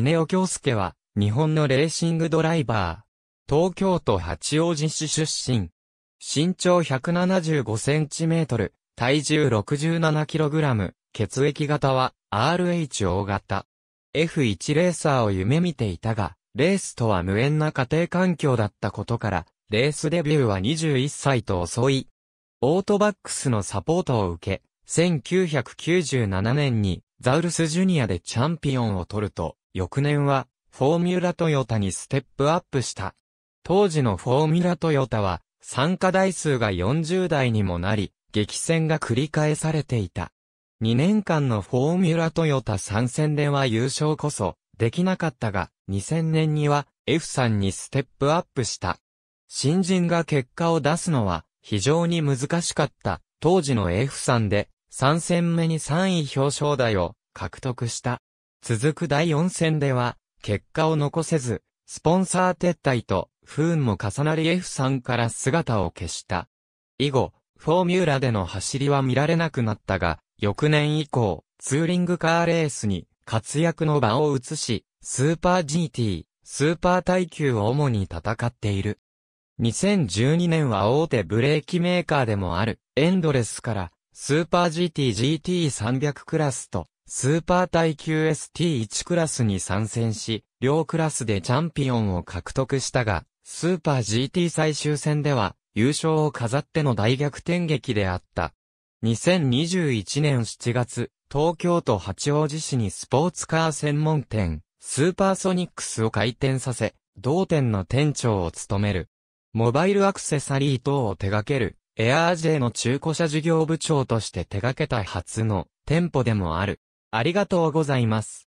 峰尾京介は、日本のレーシングドライバー。東京都八王子市出身。身長175センチメートル、体重67キログラム、血液型は RHO 型。F1 レーサーを夢見ていたが、レースとは無縁な家庭環境だったことから、レースデビューは21歳と遅い。オートバックスのサポートを受け、1997年にザウルスジュニアでチャンピオンを取ると、翌年は、フォーミュラトヨタにステップアップした。当時のフォーミュラトヨタは、参加台数が40台にもなり、激戦が繰り返されていた。2年間のフォーミュラトヨタ参戦では優勝こそ、できなかったが、2000年には F さんにステップアップした。新人が結果を出すのは、非常に難しかった、当時の F さんで、3戦目に3位表彰台を獲得した。続く第4戦では、結果を残せず、スポンサー撤退と不運も重なり F3 から姿を消した。以後、フォーミューラでの走りは見られなくなったが、翌年以降、ツーリングカーレースに活躍の場を移し、スーパー GT、スーパー耐久を主に戦っている。2012年は大手ブレーキメーカーでもあるエンドレスからスーパー GT GT300 クラスとスーパー耐久 ST1 クラスに参戦し、両クラスでチャンピオンを獲得したが、スーパー GT 最終戦では、優勝を飾っての大逆転劇であった。2021年7月、東京都八王子市にスポーツカー専門店、スーパーソニックスを開店させ、同店の店長を務める。モバイルアクセサリー等を手掛ける、エアージェの中古車事業部長として手掛けた初の店舗でもある。ありがとうございます。